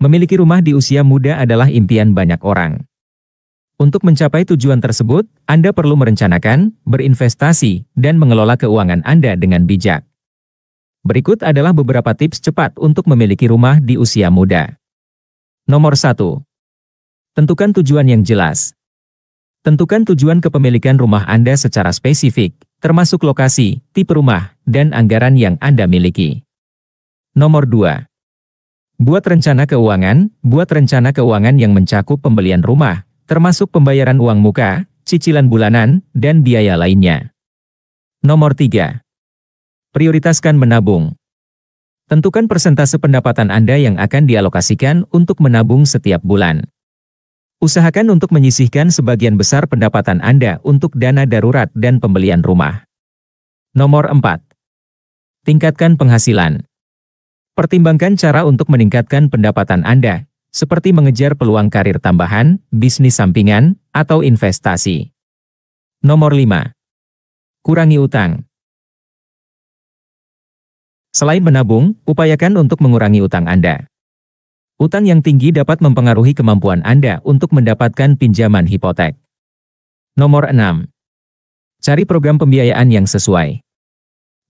Memiliki rumah di usia muda adalah impian banyak orang. Untuk mencapai tujuan tersebut, Anda perlu merencanakan, berinvestasi, dan mengelola keuangan Anda dengan bijak. Berikut adalah beberapa tips cepat untuk memiliki rumah di usia muda. Nomor 1. Tentukan tujuan yang jelas. Tentukan tujuan kepemilikan rumah Anda secara spesifik, termasuk lokasi, tipe rumah, dan anggaran yang Anda miliki. Nomor 2. Buat rencana keuangan, buat rencana keuangan yang mencakup pembelian rumah, termasuk pembayaran uang muka, cicilan bulanan, dan biaya lainnya. Nomor 3. Prioritaskan menabung. Tentukan persentase pendapatan Anda yang akan dialokasikan untuk menabung setiap bulan. Usahakan untuk menyisihkan sebagian besar pendapatan Anda untuk dana darurat dan pembelian rumah. Nomor 4. Tingkatkan penghasilan. Pertimbangkan cara untuk meningkatkan pendapatan Anda, seperti mengejar peluang karir tambahan, bisnis sampingan, atau investasi. Nomor 5. Kurangi utang. Selain menabung, upayakan untuk mengurangi utang Anda. Utang yang tinggi dapat mempengaruhi kemampuan Anda untuk mendapatkan pinjaman hipotek. Nomor 6. Cari program pembiayaan yang sesuai.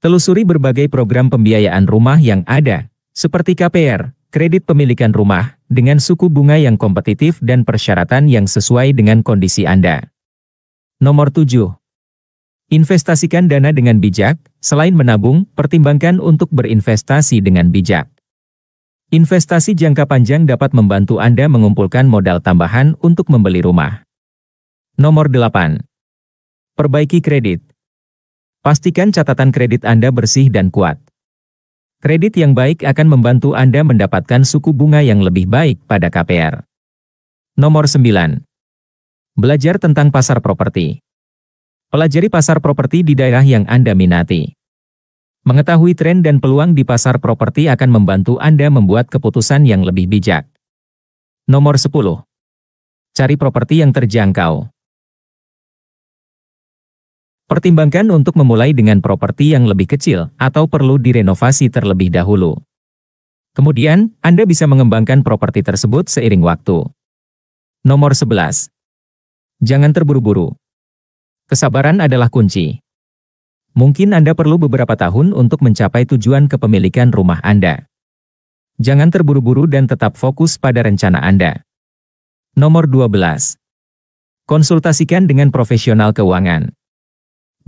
Telusuri berbagai program pembiayaan rumah yang ada, seperti KPR, kredit pemilikan rumah, dengan suku bunga yang kompetitif dan persyaratan yang sesuai dengan kondisi Anda. Nomor 7. Investasikan dana dengan bijak, selain menabung, pertimbangkan untuk berinvestasi dengan bijak. Investasi jangka panjang dapat membantu Anda mengumpulkan modal tambahan untuk membeli rumah. Nomor 8. Perbaiki kredit. Pastikan catatan kredit Anda bersih dan kuat. Kredit yang baik akan membantu Anda mendapatkan suku bunga yang lebih baik pada KPR. Nomor 9. Belajar tentang pasar properti. Pelajari pasar properti di daerah yang Anda minati. Mengetahui tren dan peluang di pasar properti akan membantu Anda membuat keputusan yang lebih bijak. Nomor 10. Cari properti yang terjangkau. Pertimbangkan untuk memulai dengan properti yang lebih kecil atau perlu direnovasi terlebih dahulu. Kemudian, Anda bisa mengembangkan properti tersebut seiring waktu. Nomor 11. Jangan terburu-buru. Kesabaran adalah kunci. Mungkin Anda perlu beberapa tahun untuk mencapai tujuan kepemilikan rumah Anda. Jangan terburu-buru dan tetap fokus pada rencana Anda. Nomor 12. Konsultasikan dengan profesional keuangan.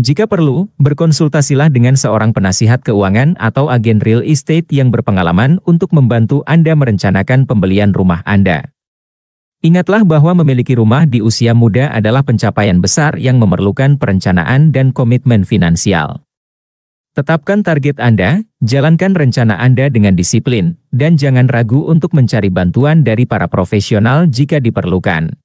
Jika perlu, berkonsultasilah dengan seorang penasihat keuangan atau agen real estate yang berpengalaman untuk membantu Anda merencanakan pembelian rumah Anda. Ingatlah bahwa memiliki rumah di usia muda adalah pencapaian besar yang memerlukan perencanaan dan komitmen finansial. Tetapkan target Anda, jalankan rencana Anda dengan disiplin, dan jangan ragu untuk mencari bantuan dari para profesional jika diperlukan.